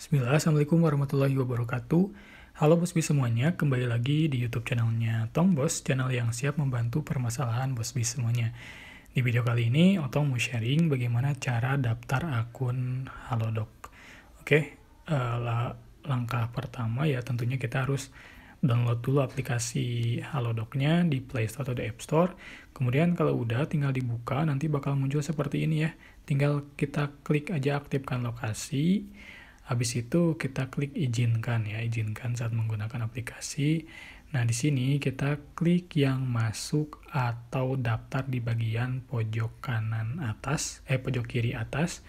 Bismillah, Assalamualaikum warahmatullahi wabarakatuh. Halo Bos semuanya, kembali lagi di YouTube channelnya Tong Bos, channel yang siap membantu permasalahan Bos semuanya. Di video kali ini, Otong mau sharing bagaimana cara daftar akun Halodoc. Oke, uh, langkah pertama ya tentunya kita harus download dulu aplikasi Halodoc-nya di Play Store atau di App Store. Kemudian kalau udah tinggal dibuka, nanti bakal muncul seperti ini ya. Tinggal kita klik aja aktifkan lokasi. Habis itu kita klik izinkan ya, izinkan saat menggunakan aplikasi. Nah, di sini kita klik yang masuk atau daftar di bagian pojok kanan atas, eh pojok kiri atas.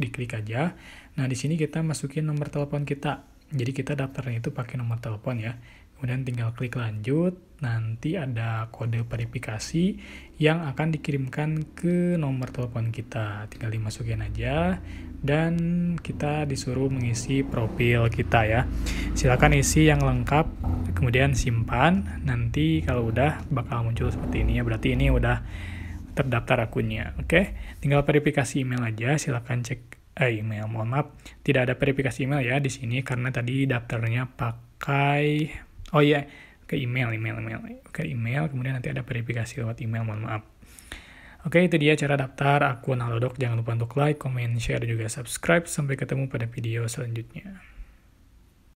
Diklik aja. Nah, di sini kita masukin nomor telepon kita. Jadi kita daftarnya itu pakai nomor telepon ya. Kemudian tinggal klik lanjut, nanti ada kode verifikasi yang akan dikirimkan ke nomor telepon kita. Tinggal dimasukin aja dan kita disuruh mengisi profil kita ya. Silakan isi yang lengkap, kemudian simpan. Nanti kalau udah bakal muncul seperti ini ya. Berarti ini udah terdaftar akunnya. Oke, tinggal verifikasi email aja. Silakan cek eh, email, mohon maaf, tidak ada verifikasi email ya di sini karena tadi daftarnya pakai oh iya ke email email email ke email kemudian nanti ada verifikasi lewat email mohon maaf Oke, itu dia cara daftar akun Halodoc. Jangan lupa untuk like, comment, share, dan juga subscribe. Sampai ketemu pada video selanjutnya.